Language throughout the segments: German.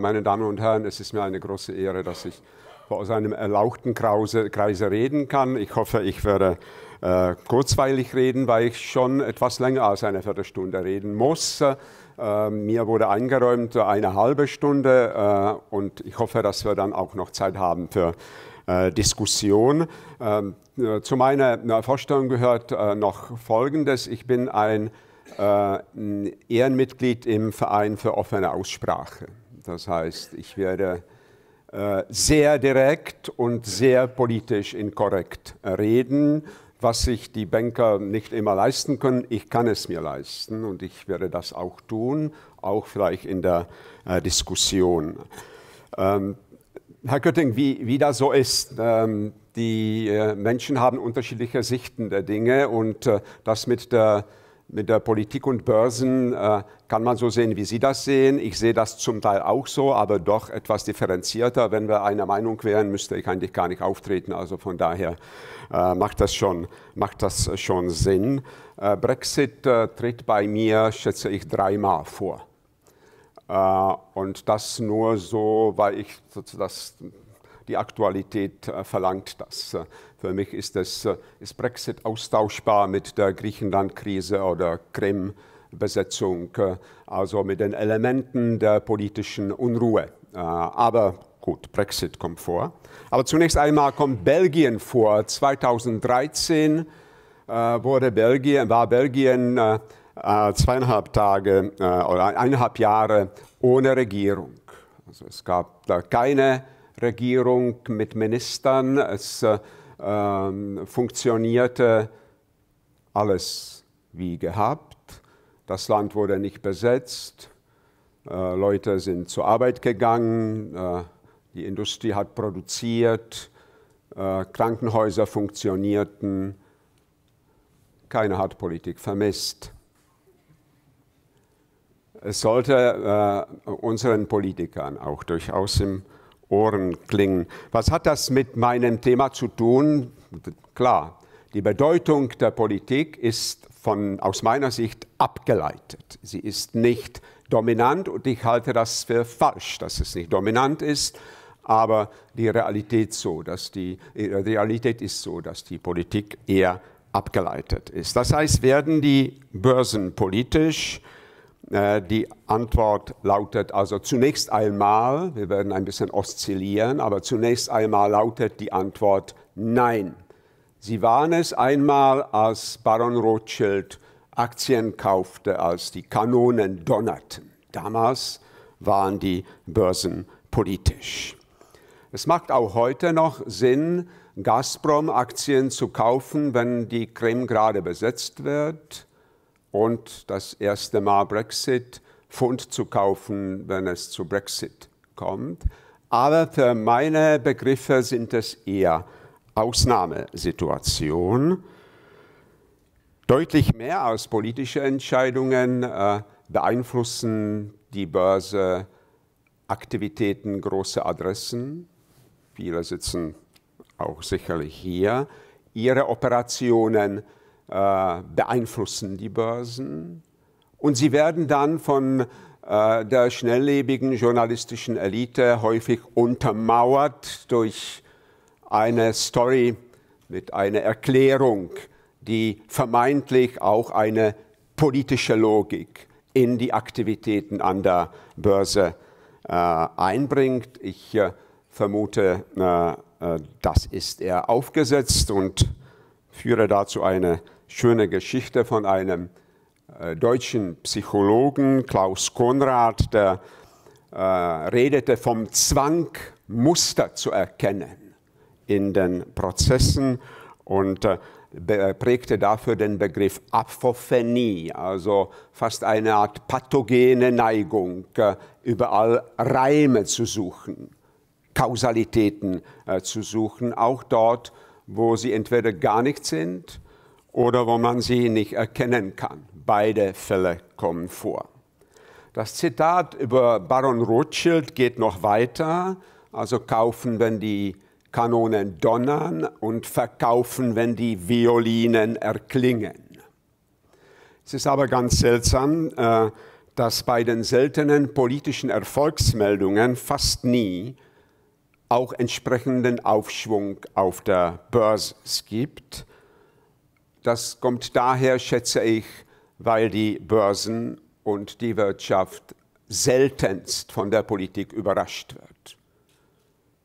Meine Damen und Herren, es ist mir eine große Ehre, dass ich aus einem erlauchten Krause, Kreise reden kann. Ich hoffe, ich werde äh, kurzweilig reden, weil ich schon etwas länger als eine Viertelstunde reden muss. Äh, mir wurde eingeräumt eine halbe Stunde äh, und ich hoffe, dass wir dann auch noch Zeit haben für äh, Diskussion. Ähm, äh, zu meiner äh, Vorstellung gehört noch Folgendes. Ich bin ein Ehrenmitglied im Verein für offene Aussprache. Das heißt, ich werde äh, sehr direkt und sehr politisch inkorrekt reden, was sich die Banker nicht immer leisten können. Ich kann es mir leisten und ich werde das auch tun, auch vielleicht in der äh, Diskussion. Ähm, Herr Götting, wie, wie das so ist, ähm, die äh, Menschen haben unterschiedliche Sichten der Dinge und äh, das mit der mit der Politik und Börsen äh, kann man so sehen, wie Sie das sehen. Ich sehe das zum Teil auch so, aber doch etwas differenzierter. Wenn wir einer Meinung wären, müsste ich eigentlich gar nicht auftreten. Also von daher äh, macht, das schon, macht das schon Sinn. Äh, Brexit äh, tritt bei mir, schätze ich, dreimal vor. Äh, und das nur so, weil ich das, die Aktualität äh, verlangt das. Für mich ist das äh, ist Brexit austauschbar mit der Griechenland-Krise oder Krim-Besetzung, äh, also mit den Elementen der politischen Unruhe. Äh, aber gut, Brexit kommt vor. Aber zunächst einmal kommt Belgien vor. 2013 wurde Belgien, war Belgien zweieinhalb Tage oder eineinhalb Jahre ohne Regierung. Also es gab da keine Regierung mit Ministern. Es ähm, funktionierte alles wie gehabt. Das Land wurde nicht besetzt, äh, Leute sind zur Arbeit gegangen, äh, die Industrie hat produziert, äh, Krankenhäuser funktionierten, keiner hat Politik vermisst. Es sollte äh, unseren Politikern auch durchaus im Ohren klingen. Was hat das mit meinem Thema zu tun? Klar, die Bedeutung der Politik ist von, aus meiner Sicht abgeleitet. Sie ist nicht dominant und ich halte das für falsch, dass es nicht dominant ist, aber die Realität, so, dass die, äh, die Realität ist so, dass die Politik eher abgeleitet ist. Das heißt, werden die Börsen politisch, äh, die Antwort lautet also zunächst einmal, wir werden ein bisschen oszillieren, aber zunächst einmal lautet die Antwort Nein. Sie waren es einmal, als Baron Rothschild Aktien kaufte, als die Kanonen donnerten. Damals waren die Börsen politisch. Es macht auch heute noch Sinn, Gazprom-Aktien zu kaufen, wenn die Krim gerade besetzt wird und das erste Mal Brexit Pfund zu kaufen, wenn es zu Brexit kommt. Aber für meine Begriffe sind es eher Ausnahmesituationen. Deutlich mehr als politische Entscheidungen äh, beeinflussen die Börse Aktivitäten, große Adressen. Viele sitzen auch sicherlich hier. Ihre Operationen äh, beeinflussen die Börsen und sie werden dann von äh, der schnelllebigen journalistischen Elite häufig untermauert durch eine Story mit einer Erklärung, die vermeintlich auch eine politische Logik in die Aktivitäten an der Börse äh, einbringt. Ich äh, vermute, äh, äh das ist eher aufgesetzt und führe dazu eine schöne Geschichte von einem äh, deutschen Psychologen, Klaus Konrad, der äh, redete vom Zwang, Muster zu erkennen in den Prozessen und äh, äh, prägte dafür den Begriff Apophenie, also fast eine Art pathogene Neigung, äh, überall Reime zu suchen, Kausalitäten zu suchen, auch dort, wo sie entweder gar nicht sind oder wo man sie nicht erkennen kann. Beide Fälle kommen vor. Das Zitat über Baron Rothschild geht noch weiter, also kaufen, wenn die Kanonen donnern und verkaufen, wenn die Violinen erklingen. Es ist aber ganz seltsam, äh, dass bei den seltenen politischen Erfolgsmeldungen fast nie auch entsprechenden Aufschwung auf der Börse es gibt. Das kommt daher, schätze ich, weil die Börsen und die Wirtschaft seltenst von der Politik überrascht wird.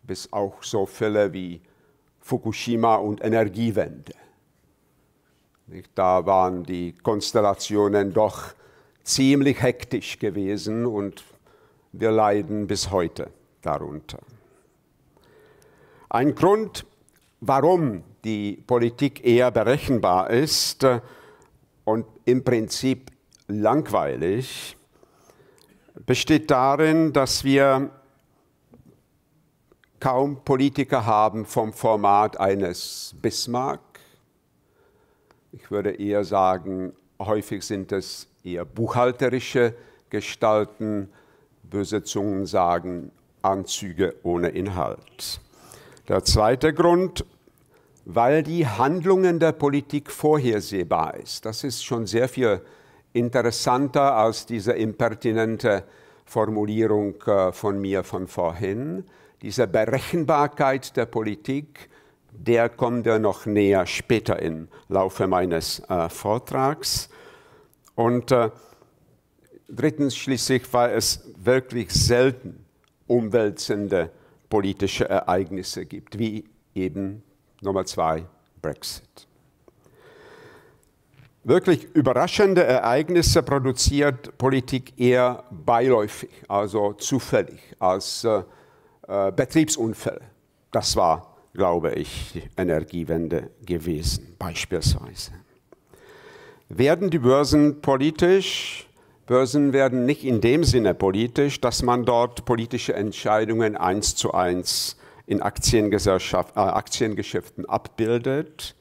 Bis auch so Fälle wie Fukushima und Energiewende. Da waren die Konstellationen doch ziemlich hektisch gewesen und wir leiden bis heute darunter. Ein Grund warum die Politik eher berechenbar ist äh, und im Prinzip langweilig, besteht darin, dass wir kaum Politiker haben vom Format eines Bismarck. Ich würde eher sagen, häufig sind es eher buchhalterische Gestalten, böse Zungen sagen Anzüge ohne Inhalt. Der zweite Grund weil die Handlungen der Politik vorhersehbar ist. Das ist schon sehr viel interessanter als diese impertinente Formulierung äh, von mir von vorhin. Diese Berechenbarkeit der Politik, der kommen wir noch näher später im Laufe meines äh, Vortrags. Und äh, drittens schließlich, weil es wirklich selten umwälzende politische Ereignisse gibt, wie eben Nummer zwei, Brexit. Wirklich überraschende Ereignisse produziert Politik eher beiläufig, also zufällig, als äh, äh, Betriebsunfälle. Das war, glaube ich, die Energiewende gewesen, beispielsweise. Werden die Börsen politisch? Börsen werden nicht in dem Sinne politisch, dass man dort politische Entscheidungen eins zu eins in Aktiengesellschaft, äh, Aktiengeschäften abbildet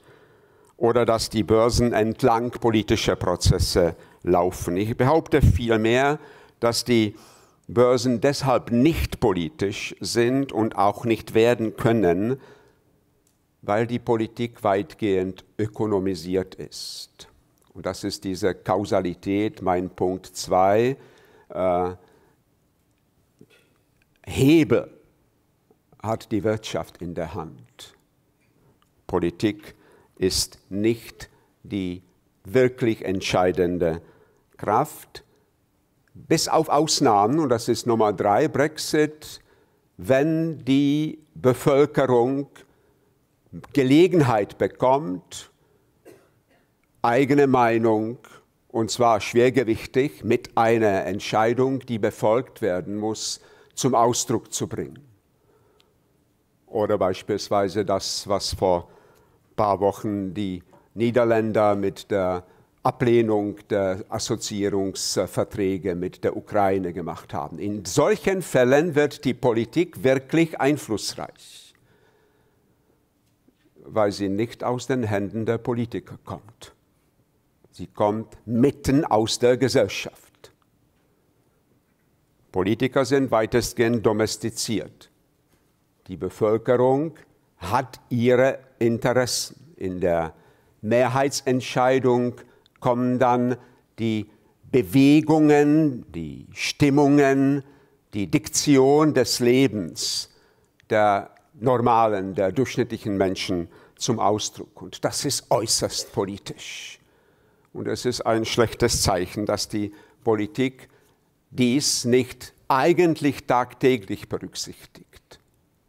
oder dass die Börsen entlang politischer Prozesse laufen. Ich behaupte vielmehr, dass die Börsen deshalb nicht politisch sind und auch nicht werden können, weil die Politik weitgehend ökonomisiert ist. Und das ist diese Kausalität, mein Punkt 2, äh, Hebel hat die Wirtschaft in der Hand. Politik ist nicht die wirklich entscheidende Kraft, bis auf Ausnahmen, und das ist Nummer drei, Brexit, wenn die Bevölkerung Gelegenheit bekommt, eigene Meinung, und zwar schwergewichtig, mit einer Entscheidung, die befolgt werden muss, zum Ausdruck zu bringen. Oder beispielsweise das, was vor ein paar Wochen die Niederländer mit der Ablehnung der Assoziierungsverträge mit der Ukraine gemacht haben. In solchen Fällen wird die Politik wirklich einflussreich, weil sie nicht aus den Händen der Politiker kommt. Sie kommt mitten aus der Gesellschaft. Politiker sind weitestgehend domestiziert die Bevölkerung hat ihre Interessen. In der Mehrheitsentscheidung kommen dann die Bewegungen, die Stimmungen, die Diktion des Lebens der normalen, der durchschnittlichen Menschen zum Ausdruck. Und das ist äußerst politisch. Und es ist ein schlechtes Zeichen, dass die Politik dies nicht eigentlich tagtäglich berücksichtigt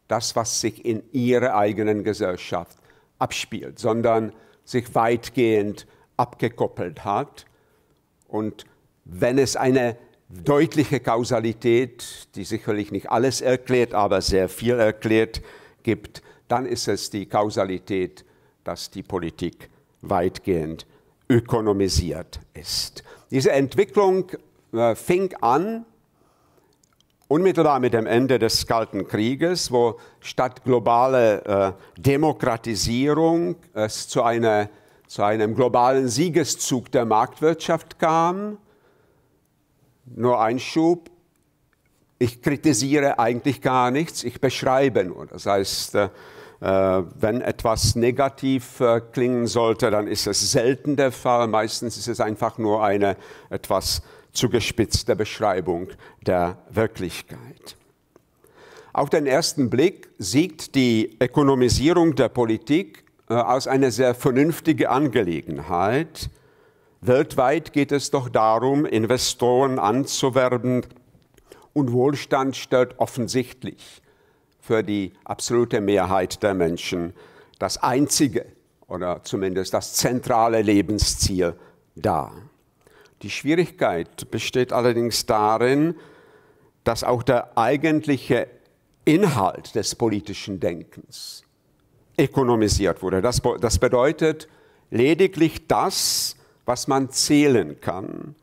das, was sich in ihrer eigenen Gesellschaft abspielt, sondern sich weitgehend abgekoppelt hat. Und wenn es eine deutliche Kausalität, die sicherlich nicht alles erklärt, aber sehr viel erklärt, gibt, dann ist es die Kausalität, dass die Politik weitgehend ökonomisiert ist. Diese Entwicklung äh, fing an Unmittelbar mit dem Ende des Kalten Krieges, wo statt globale äh, Demokratisierung es zu, einer, zu einem globalen Siegeszug der Marktwirtschaft kam, nur ein Schub, ich kritisiere eigentlich gar nichts, ich beschreibe nur. Das heißt, äh, äh, wenn etwas negativ äh, klingen sollte, dann ist es selten der Fall. Meistens ist es einfach nur eine etwas zugespitzter Beschreibung der Wirklichkeit. Auf den ersten Blick sieht die Ökonomisierung der Politik äh, als eine sehr vernünftige Angelegenheit. Weltweit geht es doch darum, Investoren anzuwerben und Wohlstand stellt offensichtlich für die absolute Mehrheit der Menschen das einzige oder zumindest das zentrale Lebensziel dar. Die Schwierigkeit besteht allerdings darin, dass auch der eigentliche Inhalt des politischen Denkens ökonomisiert wurde. Das, das bedeutet, lediglich das, was man zählen kann,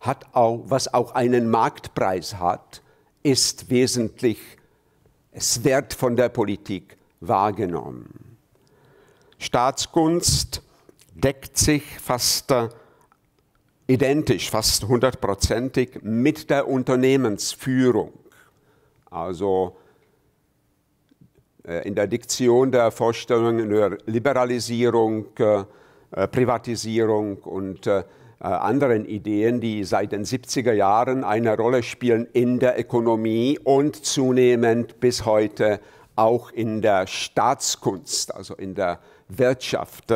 hat auch, was auch einen Marktpreis hat, ist wesentlich, es wird von der Politik wahrgenommen. Staatskunst deckt sich fast äh, identisch, fast hundertprozentig mit der Unternehmensführung. Also äh, in der Diktion der Vorstellungen über Liberalisierung, äh, äh, Privatisierung und anderen Ideen, die seit den 70er Jahren eine Rolle spielen in der Ökonomie und zunehmend bis heute auch in der Staatskunst, also in der Wirtschaft,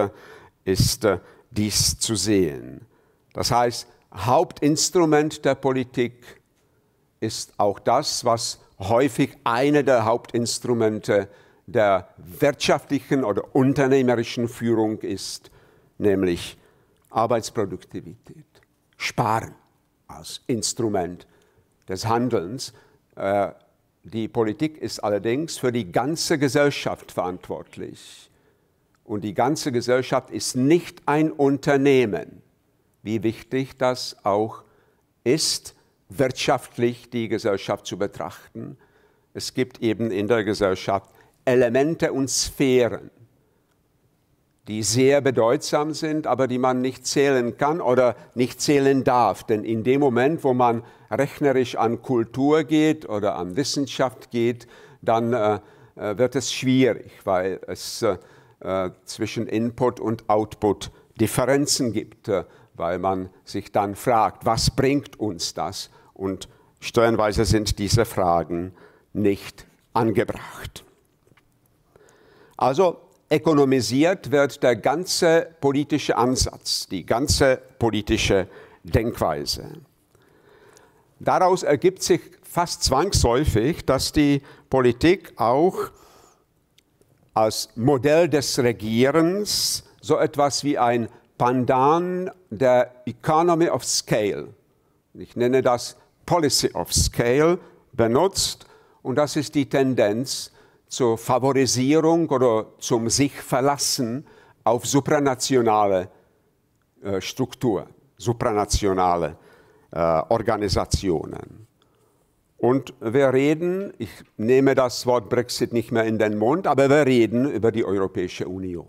ist dies zu sehen. Das heißt, Hauptinstrument der Politik ist auch das, was häufig eine der Hauptinstrumente der wirtschaftlichen oder unternehmerischen Führung ist, nämlich Arbeitsproduktivität. Sparen als Instrument des Handelns. Äh, die Politik ist allerdings für die ganze Gesellschaft verantwortlich. Und die ganze Gesellschaft ist nicht ein Unternehmen wie wichtig das auch ist, wirtschaftlich die Gesellschaft zu betrachten. Es gibt eben in der Gesellschaft Elemente und Sphären, die sehr bedeutsam sind, aber die man nicht zählen kann oder nicht zählen darf. Denn in dem Moment, wo man rechnerisch an Kultur geht oder an Wissenschaft geht, dann äh, äh wird es schwierig, weil es äh, äh, zwischen Input und Output Differenzen gibt. Äh, weil man sich dann fragt, was bringt uns das? Und steuernweise sind diese Fragen nicht angebracht. Also ökonomisiert wird der ganze politische Ansatz, die ganze politische Denkweise. Daraus ergibt sich fast zwangsläufig, dass die Politik auch als Modell des Regierens so etwas wie ein Pandan der Economy of Scale, ich nenne das Policy of Scale, benutzt. Und das ist die Tendenz zur Favorisierung oder zum sich verlassen auf supranationale äh, Struktur, supranationale äh, Organisationen. Und wir reden, ich nehme das Wort Brexit nicht mehr in den Mund, aber wir reden über die Europäische Union.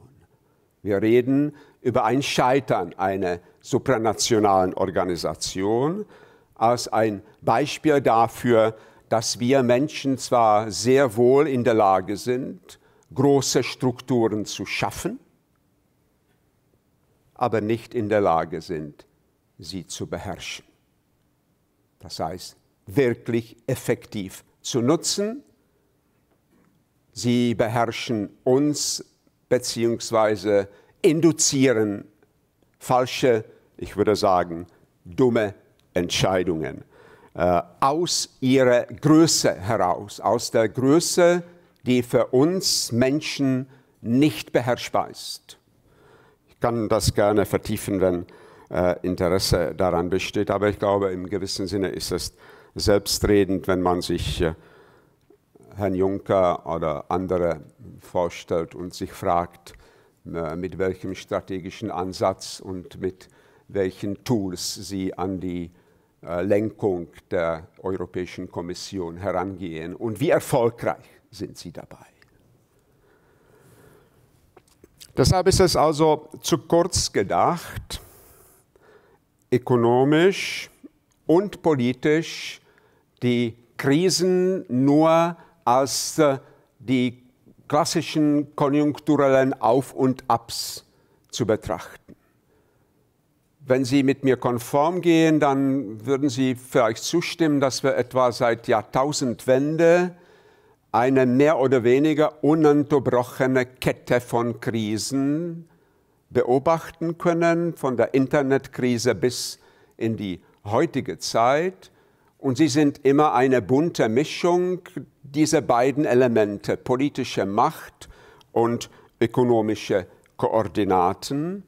Wir reden über ein Scheitern einer supranationalen Organisation als ein Beispiel dafür, dass wir Menschen zwar sehr wohl in der Lage sind, große Strukturen zu schaffen, aber nicht in der Lage sind, sie zu beherrschen. Das heißt, wirklich effektiv zu nutzen. Sie beherrschen uns beziehungsweise induzieren falsche, ich würde sagen, dumme Entscheidungen äh, aus ihrer Größe heraus, aus der Größe, die für uns Menschen nicht beherrschbar ist. Ich kann das gerne vertiefen, wenn äh, Interesse daran besteht, aber ich glaube, im gewissen Sinne ist es selbstredend, wenn man sich äh, Herrn Juncker oder andere vorstellt und sich fragt, äh, mit welchem strategischen Ansatz und mit welchen Tools sie an die äh, Lenkung der Europäischen Kommission herangehen und wie erfolgreich sind sie dabei. Deshalb ist es also zu kurz gedacht, ökonomisch und politisch die Krisen nur als äh, die klassischen konjunkturellen Auf und Abs zu betrachten. Wenn Sie mit mir konform gehen, dann würden Sie vielleicht zustimmen, dass wir etwa seit Jahrtausendwende eine mehr oder weniger ununterbrochene Kette von Krisen beobachten können, von der Internetkrise bis in die heutige Zeit. Und sie sind immer eine bunte Mischung dieser beiden Elemente, politische Macht und ökonomische Koordinaten.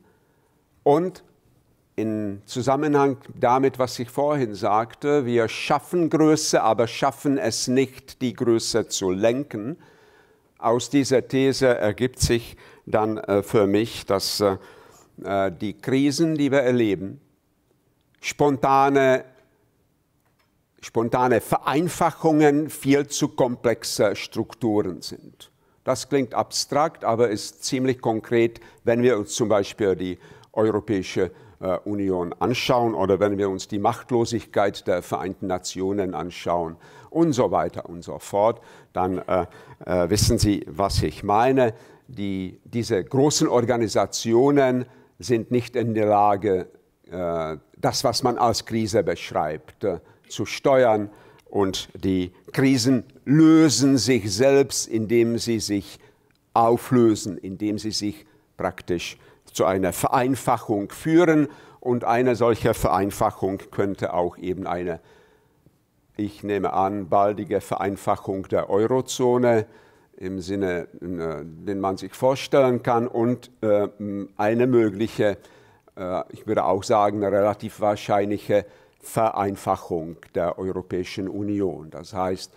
Und im Zusammenhang damit, was ich vorhin sagte, wir schaffen Größe, aber schaffen es nicht, die Größe zu lenken. Aus dieser These ergibt sich dann äh, für mich, dass äh, äh, die Krisen, die wir erleben, spontane spontane Vereinfachungen viel zu komplexe Strukturen sind. Das klingt abstrakt, aber ist ziemlich konkret, wenn wir uns zum Beispiel die Europäische äh, Union anschauen oder wenn wir uns die Machtlosigkeit der Vereinten Nationen anschauen und so weiter und so fort, dann äh, äh, wissen Sie, was ich meine. Die, diese großen Organisationen sind nicht in der Lage, äh, das, was man als Krise beschreibt, äh, zu steuern und die Krisen lösen sich selbst, indem sie sich auflösen, indem sie sich praktisch zu einer Vereinfachung führen. Und eine solche Vereinfachung könnte auch eben eine, ich nehme an, baldige Vereinfachung der Eurozone im Sinne, äh, den man sich vorstellen kann, und äh, eine mögliche, äh, ich würde auch sagen, relativ wahrscheinliche Vereinfachung der Europäischen Union. Das heißt,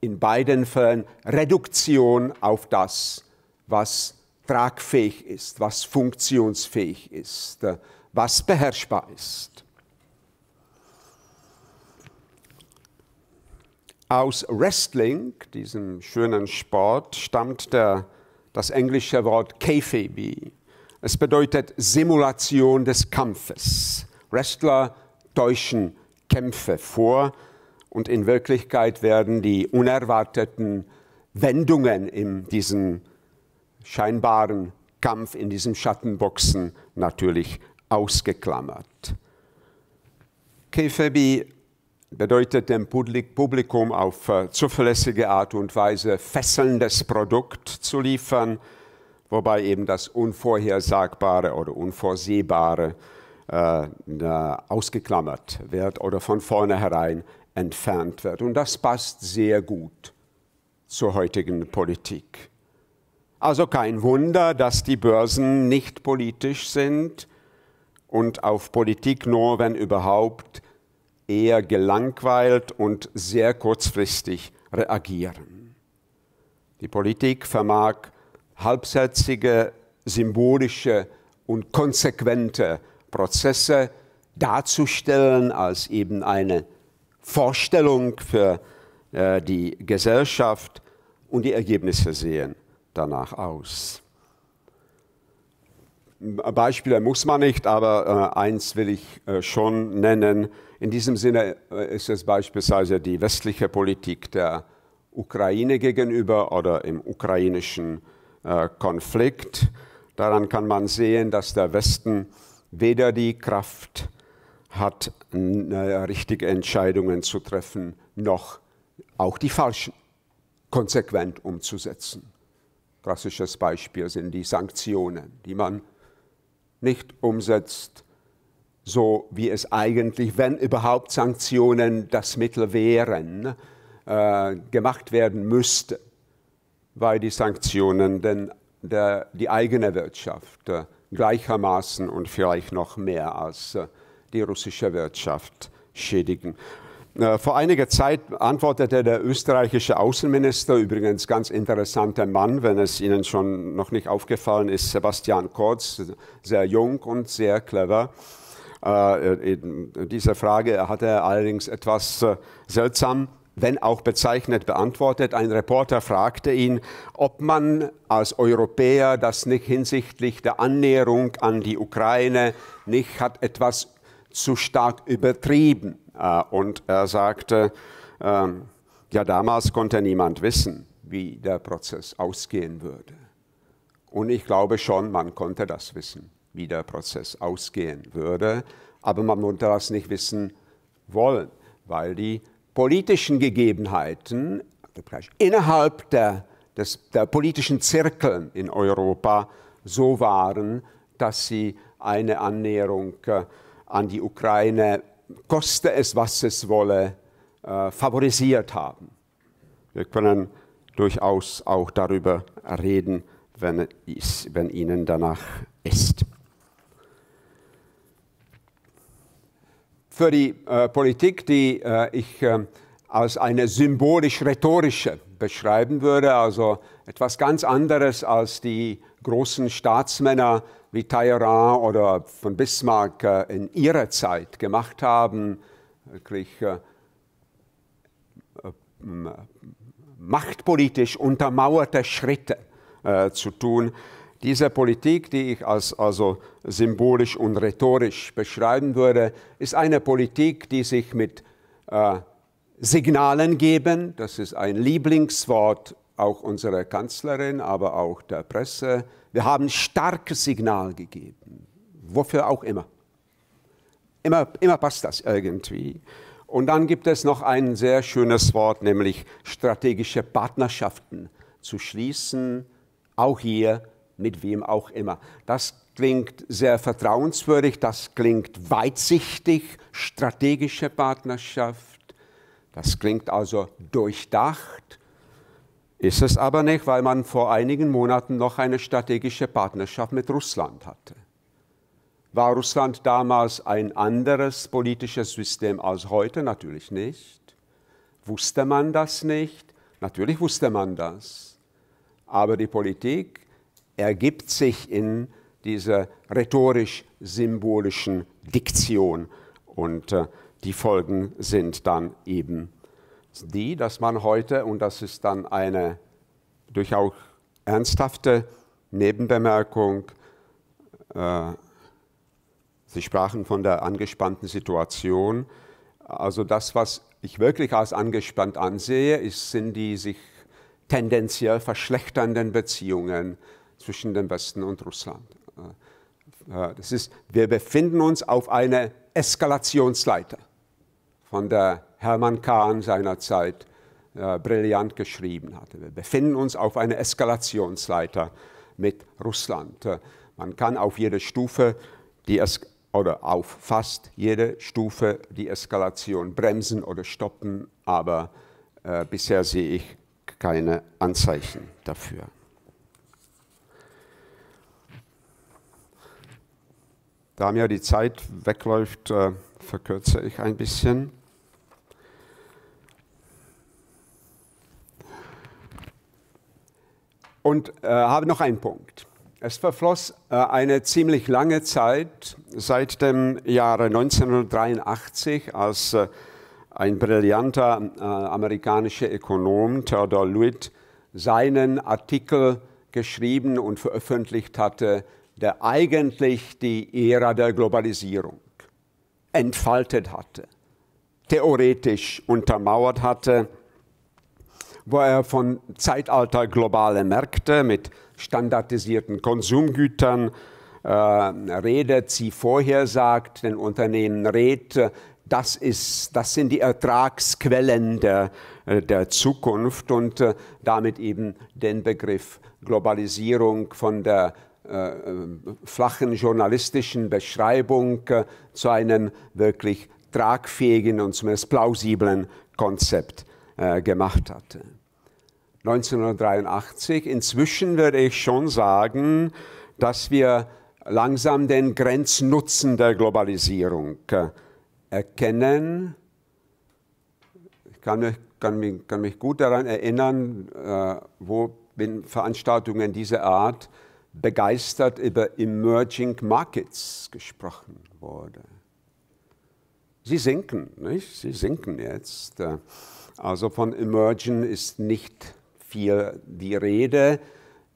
in beiden Fällen Reduktion auf das, was tragfähig ist, was funktionsfähig ist, äh, was beherrschbar ist. Aus Wrestling, diesem schönen Sport, stammt der, das englische Wort Kayfabe. Es bedeutet Simulation des Kampfes. Wrestler täuschen Kämpfe vor und in Wirklichkeit werden die unerwarteten Wendungen in diesem scheinbaren Kampf, in diesen Schattenboxen natürlich ausgeklammert. Kefebi bedeutet dem Publikum auf äh, zuverlässige Art und Weise fesselndes Produkt zu liefern, wobei eben das Unvorhersagbare oder Unvorsehbare äh, ausgeklammert wird oder von vornherein entfernt wird. Und das passt sehr gut zur heutigen Politik. Also kein Wunder, dass die Börsen nicht politisch sind und auf Politik nur, wenn überhaupt, eher gelangweilt und sehr kurzfristig reagieren. Die Politik vermag halbsätzige, symbolische und konsequente Prozesse darzustellen als eben eine Vorstellung für äh, die Gesellschaft und die Ergebnisse sehen danach aus. Beispiele muss man nicht, aber äh, eins will ich äh, schon nennen. In diesem Sinne äh, ist es beispielsweise die westliche Politik der Ukraine gegenüber oder im ukrainischen äh, Konflikt. Daran kann man sehen, dass der Westen weder die Kraft hat, äh, richtige Entscheidungen zu treffen, noch auch die falschen konsequent umzusetzen. Klassisches Beispiel sind die Sanktionen, die man nicht umsetzt, so wie es eigentlich, wenn überhaupt Sanktionen das Mittel wären, äh, gemacht werden müsste, weil die Sanktionen denn der, die eigene Wirtschaft äh, gleichermaßen und vielleicht noch mehr als äh, die russische Wirtschaft schädigen. Äh, vor einiger Zeit antwortete der österreichische Außenminister, übrigens ganz interessanter Mann, wenn es Ihnen schon noch nicht aufgefallen ist, Sebastian Kurz, sehr jung und sehr clever. Äh, diese Frage hatte er allerdings etwas seltsam wenn auch bezeichnet, beantwortet. Ein Reporter fragte ihn, ob man als Europäer das nicht hinsichtlich der Annäherung an die Ukraine nicht hat etwas zu stark übertrieben. Äh, und er sagte, ähm, ja, damals konnte niemand wissen, wie der Prozess ausgehen würde. Und ich glaube schon, man konnte das wissen, wie der Prozess ausgehen würde, aber man konnte das nicht wissen wollen, weil die politischen Gegebenheiten innerhalb der, des, der politischen Zirkeln in Europa so waren, dass sie eine Annäherung äh, an die Ukraine, koste es was es wolle, äh, favorisiert haben. Wir können durchaus auch darüber reden, wenn, es, wenn Ihnen danach ist. für die äh, Politik, die äh, ich äh, als eine symbolisch-rhetorische beschreiben würde, also etwas ganz anderes als die großen Staatsmänner wie Talleyrand oder von Bismarck äh, in ihrer Zeit gemacht haben, wirklich äh, äh, machtpolitisch untermauerte Schritte zu tun. Diese Politik, die ich als also symbolisch und rhetorisch beschreiben würde, ist eine Politik, die sich mit äh, Signalen geben, das ist ein Lieblingswort auch unserer Kanzlerin, aber auch der Presse. Wir haben starkes Signal gegeben, wofür auch immer. Immer, immer passt das irgendwie. Und dann gibt es noch ein sehr schönes Wort, nämlich strategische Partnerschaften zu schließen, auch hier mit wem auch immer. Das klingt sehr vertrauenswürdig, das klingt weitsichtig, strategische Partnerschaft, das klingt also durchdacht. Ist es aber nicht, weil man vor einigen Monaten noch eine strategische Partnerschaft mit Russland hatte. War Russland damals ein anderes politisches System als heute? Natürlich nicht. Wusste man das nicht? Natürlich wusste man das. Aber die Politik ergibt sich in dieser rhetorisch-symbolischen Diktion. Und äh, die Folgen sind dann eben die, dass man heute, und das ist dann eine durchaus ernsthafte Nebenbemerkung, äh, Sie sprachen von der angespannten Situation. Also das, was ich wirklich als angespannt ansehe, ist, sind die sich tendenziell verschlechternden Beziehungen zwischen dem Westen und Russland. Äh, äh, das ist, wir befinden uns auf einer Eskalationsleiter, von der Hermann Kahn seinerzeit äh, brillant geschrieben hatte. Wir befinden uns auf einer Eskalationsleiter mit Russland. Man kann auf jede Stufe die es oder auf fast jede Stufe die Eskalation bremsen oder stoppen, aber äh, bisher sehe ich keine Anzeichen dafür. Da mir die Zeit wegläuft, äh, verkürze ich ein bisschen. Und äh, habe noch einen Punkt. Es verfloss äh, eine ziemlich lange Zeit seit dem Jahre 1983, als äh, ein brillanter äh, amerikanischer Ökonom, Theodore Lewitt, seinen Artikel geschrieben und veröffentlicht hatte der eigentlich die Ära der Globalisierung entfaltet hatte, theoretisch untermauert hatte, wo er von Zeitalter globale Märkte mit standardisierten Konsumgütern äh, redet, sie vorhersagt, den Unternehmen rät, das, ist, das sind die Ertragsquellen der, äh, der Zukunft und äh, damit eben den Begriff Globalisierung von der äh, äh, flachen journalistischen Beschreibung äh, zu einem wirklich tragfähigen und zumindest plausiblen Konzept gemacht hatte. 1983. Inzwischen würde ich schon sagen, dass wir langsam den Grenznutzen der Globalisierung erkennen. Ich kann mich, kann mich, kann mich gut daran erinnern, wo in Veranstaltungen dieser Art begeistert über Emerging Markets gesprochen wurde. Sie sinken, nicht? Sie sinken jetzt. Äh, also von Emerging ist nicht viel die Rede.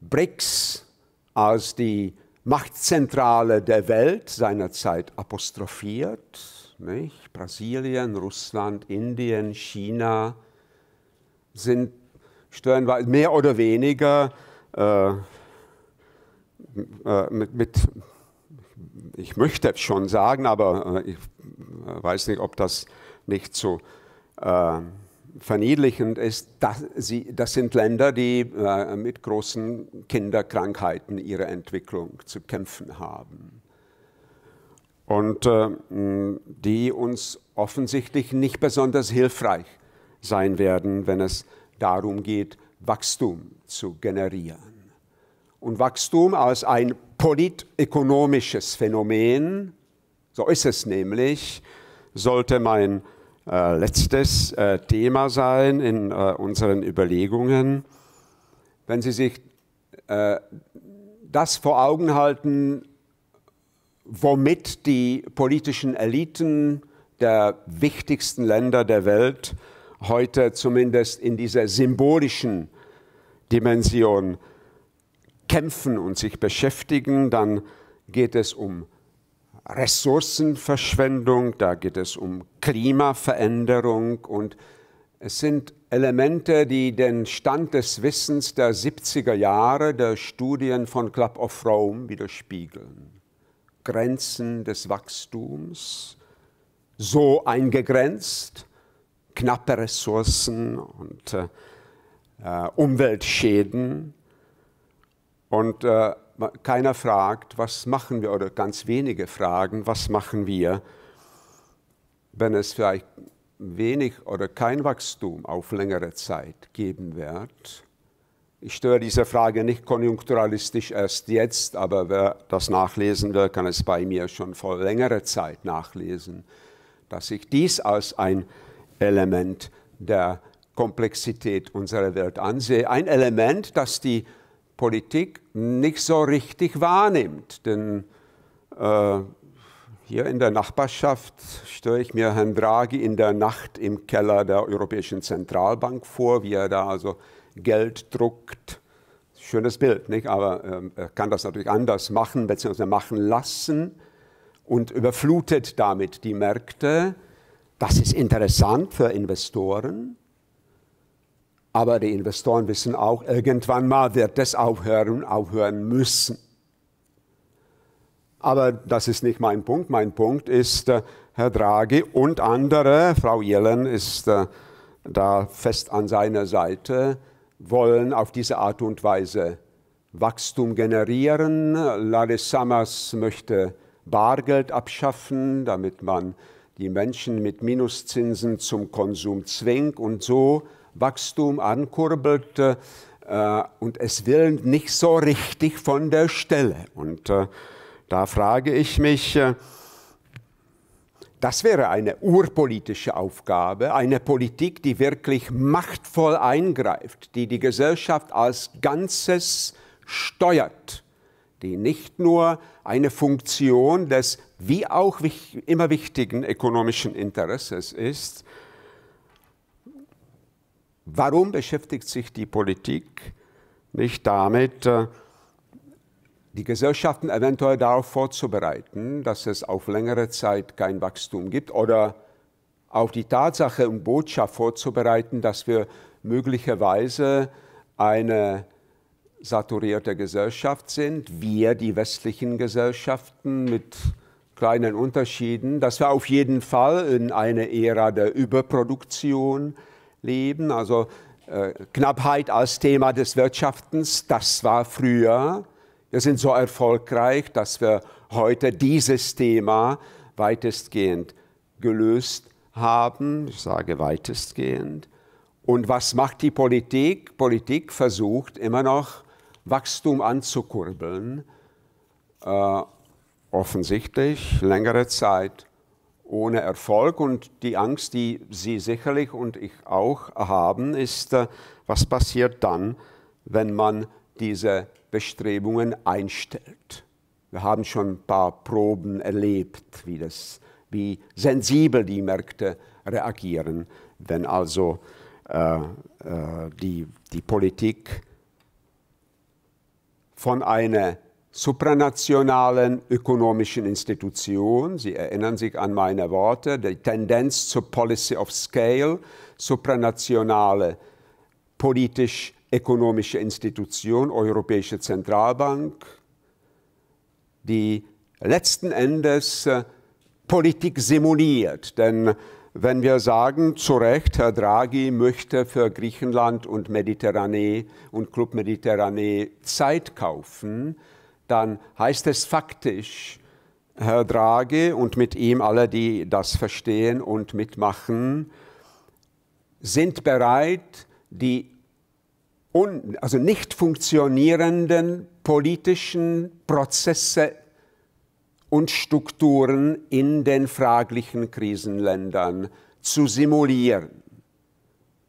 BRICS als die Machtzentrale der Welt seinerzeit apostrophiert, nicht? Brasilien, Russland, Indien, China sind stellenweise mehr oder weniger äh, äh, mit, mit, ich möchte es schon sagen, aber äh, ich äh, weiß nicht, ob das nicht so äh, verniedlichend ist, dass sie, das sind Länder, die äh, mit großen Kinderkrankheiten ihre Entwicklung zu kämpfen haben. Und äh, die uns offensichtlich nicht besonders hilfreich sein werden, wenn es darum geht, Wachstum zu generieren und Wachstum als ein politökonomisches Phänomen, so ist es nämlich, sollte mein äh, letztes äh, Thema sein in äh, unseren Überlegungen. Wenn Sie sich äh, das vor Augen halten, womit die politischen Eliten der wichtigsten Länder der Welt heute zumindest in dieser symbolischen Dimension kämpfen und sich beschäftigen, dann geht es um Ressourcenverschwendung, da geht es um Klimaveränderung und es sind Elemente, die den Stand des Wissens der 70er Jahre der Studien von Club of Rome widerspiegeln. Grenzen des Wachstums, so eingegrenzt, knappe Ressourcen und äh, äh Umweltschäden, und äh, keiner fragt, was machen wir, oder ganz wenige fragen, was machen wir, wenn es vielleicht wenig oder kein Wachstum auf längere Zeit geben wird. Ich störe diese Frage nicht konjunkturalistisch erst jetzt, aber wer das nachlesen will, kann es bei mir schon vor längerer Zeit nachlesen, dass ich dies als ein Element der Komplexität unserer Welt ansehe. Ein Element, das die Politik nicht so richtig wahrnimmt. Denn äh, hier in der Nachbarschaft störe ich mir Herrn Draghi in der Nacht im Keller der Europäischen Zentralbank vor, wie er da also Geld druckt. Schönes Bild, nicht? aber äh, er kann das natürlich anders machen bzw. machen lassen und überflutet damit die Märkte. Das ist interessant für Investoren, aber die Investoren wissen auch, irgendwann mal wird das aufhören, aufhören müssen. Aber das ist nicht mein Punkt. Mein Punkt ist, äh, Herr Draghi und andere, Frau Yellen ist äh, da fest an seiner Seite, wollen auf diese Art und Weise Wachstum generieren. Laris Summers möchte Bargeld abschaffen, damit man die Menschen mit Minuszinsen zum Konsum zwingt und so Wachstum ankurbelt äh, und es will nicht so richtig von der Stelle. Und äh, da frage ich mich, äh, das wäre eine urpolitische Aufgabe, eine Politik, die wirklich machtvoll eingreift, die die Gesellschaft als Ganzes steuert, die nicht nur eine Funktion des wie auch immer wichtigen ökonomischen Interesses ist, Warum beschäftigt sich die Politik nicht damit, äh, die Gesellschaften eventuell darauf vorzubereiten, dass es auf längere Zeit kein Wachstum gibt oder auf die Tatsache und Botschaft vorzubereiten, dass wir möglicherweise eine saturierte Gesellschaft sind, wir die westlichen Gesellschaften mit kleinen Unterschieden, dass wir auf jeden Fall in eine Ära der Überproduktion, leben. Also äh, Knappheit als Thema des Wirtschaftens, das war früher. Wir sind so erfolgreich, dass wir heute dieses Thema weitestgehend gelöst haben. Ich sage weitestgehend. Und was macht die Politik? Politik versucht immer noch Wachstum anzukurbeln. Äh, offensichtlich längere Zeit ohne Erfolg. Und die Angst, die Sie sicherlich und ich auch haben, ist, äh, was passiert dann, wenn man diese Bestrebungen einstellt. Wir haben schon ein paar Proben erlebt, wie, das, wie sensibel die Märkte reagieren, wenn also äh, äh, die, die Politik von einer supranationalen ökonomischen Institution. Sie erinnern sich an meine Worte, die Tendenz zur Policy of Scale, supranationale politisch-ökonomische Institution, Europäische Zentralbank, die letzten Endes äh, Politik simuliert. Denn wenn wir sagen, zu Recht, Herr Draghi möchte für Griechenland und Mediterranee und Club Mediterranee Zeit kaufen, dann heißt es faktisch, Herr Draghi und mit ihm alle, die das verstehen und mitmachen, sind bereit, die un, also nicht funktionierenden politischen Prozesse und Strukturen in den fraglichen Krisenländern zu simulieren.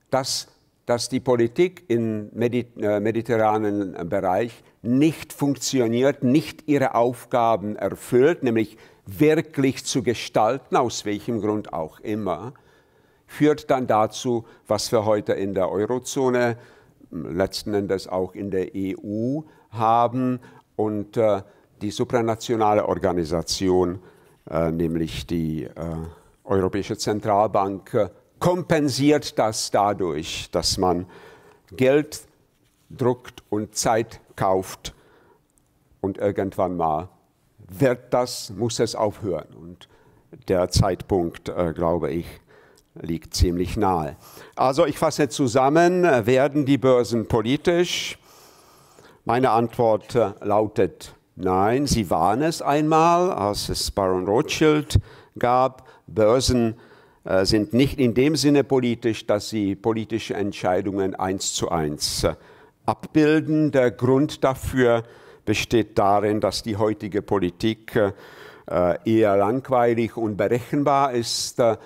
Dass, dass die Politik im äh, mediterranen Bereich nicht funktioniert, nicht ihre Aufgaben erfüllt, nämlich wirklich zu gestalten, aus welchem Grund auch immer, führt dann dazu, was wir heute in der Eurozone, letzten Endes auch in der EU haben und äh, die supranationale Organisation, äh, nämlich die äh, Europäische Zentralbank, äh, kompensiert das dadurch, dass man Geld druckt und Zeit kauft. Und irgendwann mal wird das, muss es aufhören. Und der Zeitpunkt, äh, glaube ich, liegt ziemlich nahe. Also ich fasse zusammen, werden die Börsen politisch? Meine Antwort äh, lautet nein. Sie waren es einmal, als es Baron Rothschild gab. Börsen äh, sind nicht in dem Sinne politisch, dass sie politische Entscheidungen eins zu eins äh, abbilden. Der Grund dafür besteht darin, dass die heutige Politik äh, eher langweilig und berechenbar ist. Äh,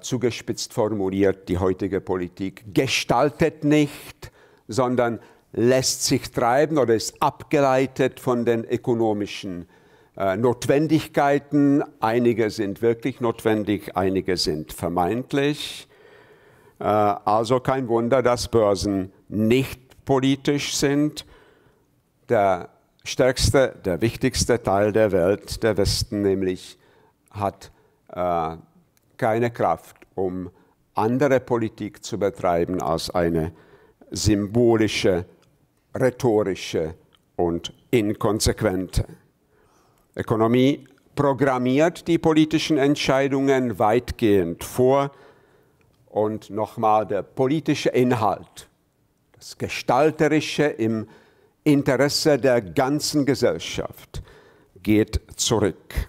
zugespitzt formuliert, die heutige Politik gestaltet nicht, sondern lässt sich treiben oder ist abgeleitet von den ökonomischen äh, Notwendigkeiten. Einige sind wirklich notwendig, einige sind vermeintlich. Also kein Wunder, dass Börsen nicht politisch sind, der stärkste, der wichtigste Teil der Welt, der Westen nämlich, hat äh, keine Kraft, um andere Politik zu betreiben als eine symbolische, rhetorische und inkonsequente. Ökonomie programmiert die politischen Entscheidungen weitgehend vor und nochmal der politische Inhalt das Gestalterische im Interesse der ganzen Gesellschaft geht zurück.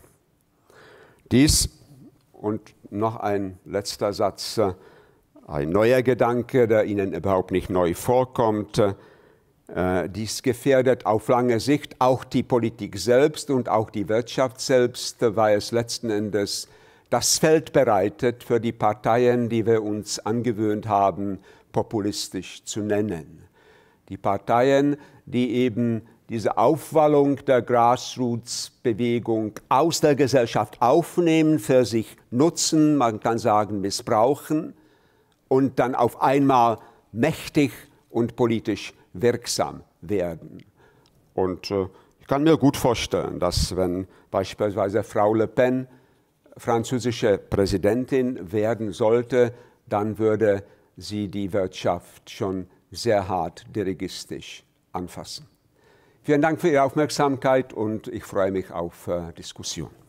Dies und noch ein letzter Satz, äh, ein neuer Gedanke, der Ihnen überhaupt nicht neu vorkommt. Äh, dies gefährdet auf lange Sicht auch die Politik selbst und auch die Wirtschaft selbst, weil es letzten Endes das Feld bereitet für die Parteien, die wir uns angewöhnt haben, populistisch zu nennen. Die Parteien, die eben diese Aufwallung der Grassroots-Bewegung aus der Gesellschaft aufnehmen, für sich nutzen, man kann sagen missbrauchen und dann auf einmal mächtig und politisch wirksam werden. Und äh, ich kann mir gut vorstellen, dass wenn beispielsweise Frau Le Pen französische Präsidentin werden sollte, dann würde sie die Wirtschaft schon sehr hart dirigistisch anfassen. Vielen Dank für Ihre Aufmerksamkeit und ich freue mich auf äh, Diskussion.